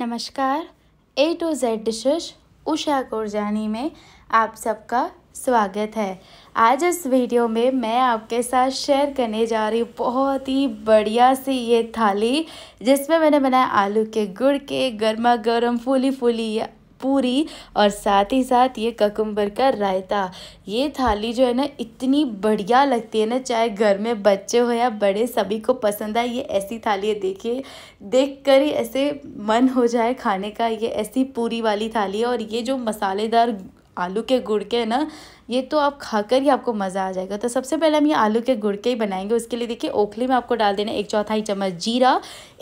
नमस्कार A to Z dishes Usha Kurjani में आप सबका स्वागत है आज इस वीडियो में मैं आपके साथ शेयर करने जा रही हूँ बहुत ही बढ़िया सी ये थाली जिसमें मैंने बनाया आलू के गुड़ के गर्मा गर्म फूली फूली ये पूरी और साथ ही साथ ये ककुम्बर का रायता ये थाली जो है ना इतनी बढ़िया लगती है ना चाहे घर में बच्चे हो या बड़े सभी को पसंद आए ये ऐसी थाली है देखिए देख कर ही ऐसे मन हो जाए खाने का ये ऐसी पूरी वाली थाली है और ये जो मसालेदार आलू के गुड़ के ना ये तो आप खाकर ही आपको मज़ा आ जाएगा तो सबसे पहले हम ये आलू के गुड़ के ही बनाएंगे उसके लिए देखिए ओखली में आपको डाल देना एक चौथाई चम्मच जीरा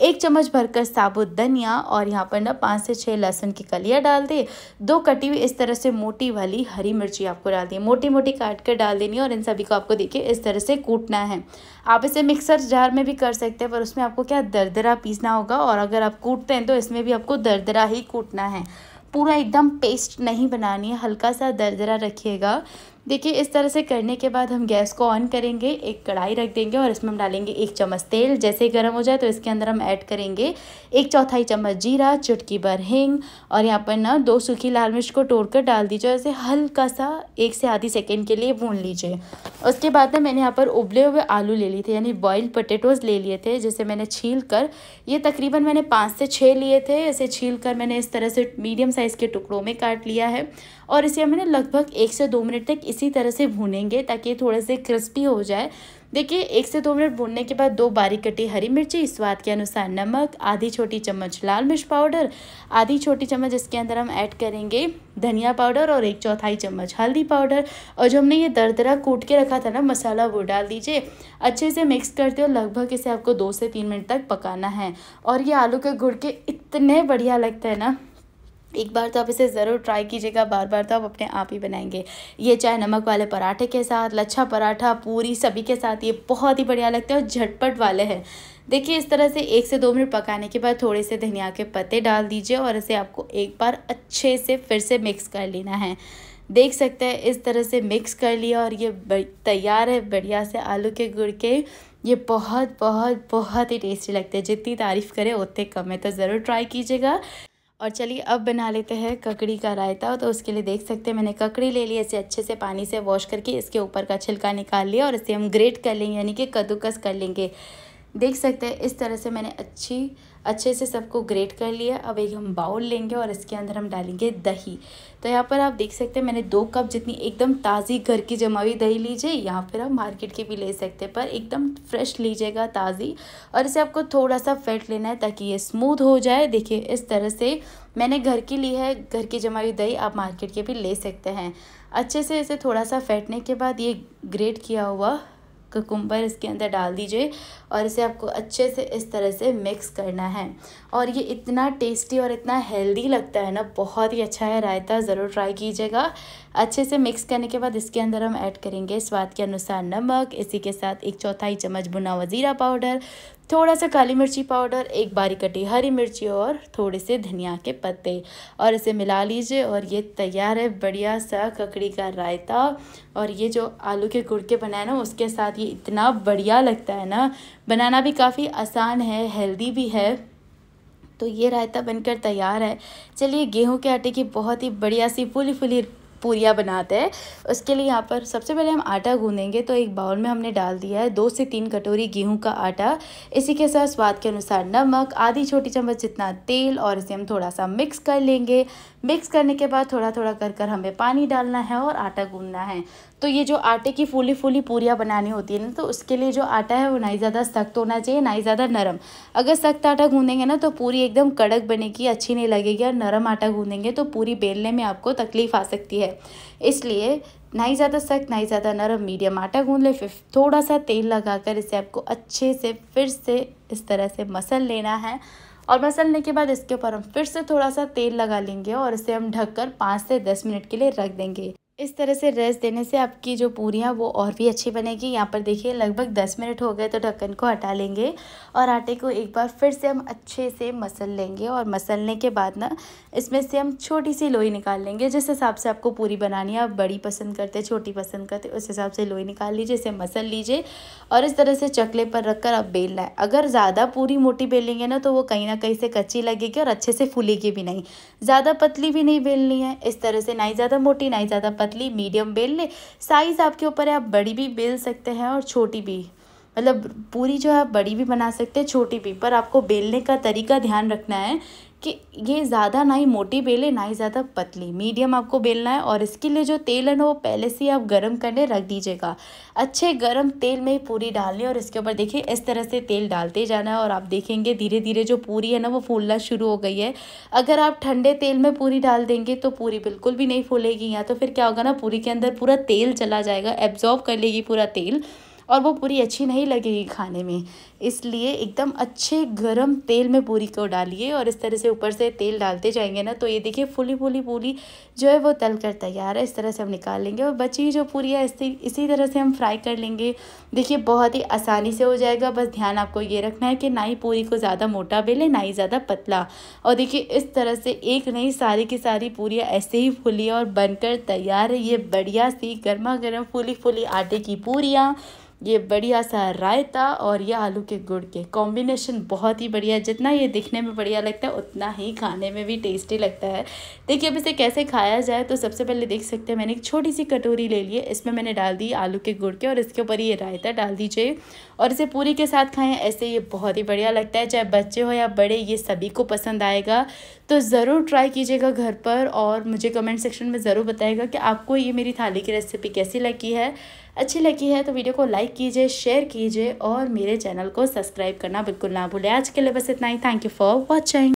एक चम्मच भरकर साबुत धनिया और यहाँ पर ना पाँच से छः लहसुन की कलियाँ डाल दे दो कटी हुई इस तरह से मोटी वाली हरी मिर्ची आपको डाल दी मोटी मोटी काट कर डाल देनी है और इन सभी को आपको देखिए इस तरह से कूटना है आप इसे मिक्सर जार में भी कर सकते हैं पर उसमें आपको क्या दरदरा पीसना होगा और अगर आप कूटते हैं तो इसमें भी आपको दरदरा ही कूटना है पूरा एकदम पेस्ट नहीं बनानी है हल्का सा दरदरा रखिएगा देखिए इस तरह से करने के बाद हम गैस को ऑन करेंगे एक कढ़ाई रख देंगे और इसमें हम डालेंगे एक चम्मच तेल जैसे ही गर्म हो जाए तो इसके अंदर हम ऐड करेंगे एक चौथाई चम्मच जीरा चुटकी भर हिंग और यहाँ पर ना दो सूखी लाल मिर्च को तोड़ कर डाल दीजिए और इसे हल्का सा एक से आधी सेकेंड के लिए भून लीजिए उसके बाद ना मैंने यहाँ पर उबले हुए आलू ले लिए थे यानी बॉयल्ड पोटेटोज़ ले लिए थे जिसे मैंने छील कर ये तकरीबन मैंने पाँच से छः लिए थे इसे छील कर मैंने इस तरह से मीडियम साइज़ के टुकड़ों में काट लिया है और इसे मैंने लगभग एक से दो मिनट तक इसी तरह से भूनेंगे ताकि ये थोड़े से क्रिस्पी हो जाए देखिए एक से दो मिनट भूनने के बाद दो बारीक कटी हरी मिर्ची स्वाद के अनुसार नमक आधी छोटी चम्मच लाल मिर्च पाउडर आधी छोटी चम्मच इसके अंदर हम ऐड करेंगे धनिया पाउडर और एक चौथाई चम्मच हल्दी पाउडर और जो हमने ये दरदरा कूट के रखा था ना मसाला वो डाल दीजिए अच्छे से मिक्स करते हो लगभग इसे आपको दो से तीन मिनट तक पकाना है और ये आलू के गुड़ के इतने बढ़िया लगते हैं ना एक बार तो आप इसे ज़रूर ट्राई कीजिएगा बार बार तो आप अपने आप ही बनाएंगे ये चाहे नमक वाले पराठे के साथ लच्छा पराठा पूरी सभी के साथ ये बहुत ही बढ़िया लगते हैं और झटपट वाले हैं देखिए इस तरह से एक से दो मिनट पकाने के बाद थोड़े से धनिया के पत्ते डाल दीजिए और इसे आपको एक बार अच्छे से फिर से मिक्स कर लेना है देख सकते हैं इस तरह से मिक्स कर लिया और ये तैयार है बढ़िया से आलू के गुड़ के ये बहुत बहुत बहुत ही टेस्टी लगते हैं जितनी तारीफ़ करें उतने कम है तो ज़रूर ट्राई कीजिएगा और चलिए अब बना लेते हैं ककड़ी का रायता तो उसके लिए देख सकते हैं मैंने ककड़ी ले ली इसे अच्छे से पानी से वॉश करके इसके ऊपर का छिलका निकाल लिया और इसे हम ग्रेट कर लेंगे यानी कि कद्दूकस कर लेंगे देख सकते हैं इस तरह से मैंने अच्छी अच्छे से सबको ग्रेट कर लिया अब एक हम बाउल लेंगे और इसके अंदर हम डालेंगे दही तो यहाँ पर आप देख सकते हैं मैंने दो कप जितनी एकदम ताज़ी घर की जमा हुई दही लीजिए यहाँ फिर आप मार्केट के भी ले सकते हैं पर एकदम फ्रेश लीजिएगा ताज़ी और इसे आपको थोड़ा सा फेंट लेना है ताकि ये स्मूथ हो जाए देखिए इस तरह से मैंने घर की ली है घर की जमा हुई दही आप मार्केट के भी ले सकते हैं अच्छे से इसे थोड़ा सा फेंटने के बाद ये ग्रेट किया हुआ कुकुम्बर इसके अंदर डाल दीजिए और इसे आपको अच्छे से इस तरह से मिक्स करना है और ये इतना टेस्टी और इतना हेल्दी लगता है ना बहुत ही अच्छा है रायता ज़रूर ट्राई कीजिएगा अच्छे से मिक्स करने के बाद इसके अंदर हम ऐड करेंगे स्वाद के अनुसार नमक इसी के साथ एक चौथाई चम्मच भुना हुआ ज़ीरा पाउडर थोड़ा सा काली मिर्ची पाउडर एक बारीक कटी हरी मिर्ची और थोड़े से धनिया के पत्ते और इसे मिला लीजिए और ये तैयार है बढ़िया सा ककड़ी का रायता और ये जो आलू के कुड़के बनाए ना उसके साथ ये इतना बढ़िया लगता है ना बनाना भी काफ़ी आसान है हेल्दी भी है तो ये रायता बनकर तैयार है चलिए गेहूं के आटे की बहुत ही बढ़िया सी फुली फुली पूरियाँ बनाते हैं उसके लिए यहाँ पर सबसे पहले हम आटा गूंदेंगे तो एक बाउल में हमने डाल दिया है दो से तीन कटोरी गेहूँ का आटा इसी के साथ स्वाद के अनुसार नमक आधी छोटी चम्मच जितना तेल और इसे हम थोड़ा सा मिक्स कर लेंगे मिक्स करने के बाद थोड़ा थोड़ा कर कर हमें पानी डालना है और आटा गूंदना है तो ये जो आटे की फूली फूली पूरियाँ बनानी होती है ना तो उसके लिए जो आटा है वो ना ही ज़्यादा सख्त होना चाहिए ना ही ज़्यादा नरम अगर सख्त आटा गूंदेंगे ना तो पूरी एकदम कड़क बनेगी अच्छी नहीं लगेगी और नरम आटा गूंदेंगे तो पूरी बेलने में आपको तकलीफ़ आ सकती है इसलिए ना ही ज़्यादा सख्त ना ही ज़्यादा नरम मीडियम आटा गूंद ले फिर थोड़ा सा तेल लगाकर इसे आपको अच्छे से फिर से इस तरह से मसल लेना है और मसलने के बाद इसके ऊपर हम फिर से थोड़ा सा तेल लगा लेंगे और इसे हम ढककर पाँच से दस मिनट के लिए रख देंगे इस तरह से रेस्ट देने से आपकी जो पूरियाँ वो और भी अच्छी बनेगी यहाँ पर देखिए लगभग दस मिनट हो गए तो ढक्कन को हटा लेंगे और आटे को एक बार फिर से हम अच्छे से मसल लेंगे और मसलने के बाद ना इसमें से हम छोटी सी लोई निकाल लेंगे जिस हिसाब से आपको पूरी बनानी है आप बड़ी पसंद करते छोटी पसंद करते उस हिसाब से लोई निकाल लीजिए इसे मसल लीजिए और इस तरह से चकले पर रख आप बेलना है अगर ज़्यादा पूरी मोटी बेलेंगे ना तो वो कहीं ना कहीं से कच्ची लगेगी और अच्छे से फूलेगी भी नहीं ज़्यादा पतली भी नहीं बेलनी है इस तरह से ना ही ज़्यादा मोटी ना ही ज़्यादा पतली मीडियम बेल ले साइज़ आपके ऊपर है आप बड़ी भी बेल सकते हैं और छोटी भी मतलब पूरी जो है बड़ी भी बना सकते हैं छोटी भी पर आपको बेलने का तरीका ध्यान रखना है कि ये ज़्यादा ना ही मोटी बेले ना ही ज़्यादा पतली मीडियम आपको बेलना है और इसके लिए जो तेल है ना वो पहले से ही आप गर्म करने रख दीजिएगा अच्छे गर्म तेल में ही पूरी डालनी और इसके ऊपर देखिए इस तरह से तेल डालते जाना है और आप देखेंगे धीरे धीरे जो पूरी है ना वो फूलना शुरू हो गई है अगर आप ठंडे तेल में पूरी डाल देंगे तो पूरी बिल्कुल भी नहीं फूलेगी या तो फिर क्या होगा ना पूरी के अंदर पूरा तेल चला जाएगा एब्जॉर्व कर लेगी पूरा तेल और वो पूरी अच्छी नहीं लगेगी खाने में इसलिए एकदम अच्छे गरम तेल में पूरी को डालिए और इस तरह से ऊपर से तेल डालते जाएंगे ना तो ये देखिए फुली फुली पूरी जो है वो तल कर तैयार है इस तरह से हम निकाल लेंगे और बची जो पूरी है इसी इसी तरह से हम फ्राई कर लेंगे देखिए बहुत ही आसानी से हो जाएगा बस ध्यान आपको ये रखना है कि ना ही पूरी को ज़्यादा मोटा बेले ना ही ज़्यादा पतला और देखिए इस तरह से एक नहीं सारी की सारी पूरियाँ ऐसे ही फूली और बनकर तैयार है ये बढ़िया सी गर्मा गर्म फूली फुली आटे की पूरियाँ ये बढ़िया सा रायता और ये आलू के गुड़ के कॉम्बिनेशन बहुत ही बढ़िया है जितना ये दिखने में बढ़िया लगता है उतना ही खाने में भी टेस्टी लगता है देखिए अब इसे कैसे खाया जाए तो सबसे पहले देख सकते हैं मैंने एक छोटी सी कटोरी ले ली है इसमें मैंने डाल दी आलू के गुड़ के और इसके ऊपर ये रायता डाल दीजिए और इसे पूरी के साथ खाएँ ऐसे ये बहुत ही बढ़िया लगता है चाहे बच्चे हो या बड़े ये सभी को पसंद आएगा तो ज़रूर ट्राई कीजिएगा घर पर और मुझे कमेंट सेक्शन में ज़रूर बताएगा कि आपको ये मेरी थाली की रेसिपी कैसी लगी है अच्छी लगी है तो वीडियो को लाइक कीजिए शेयर कीजिए और मेरे चैनल को सब्सक्राइब करना बिल्कुल ना भूलें आज के लिए बस इतना ही थैंक यू फॉर वॉचिंग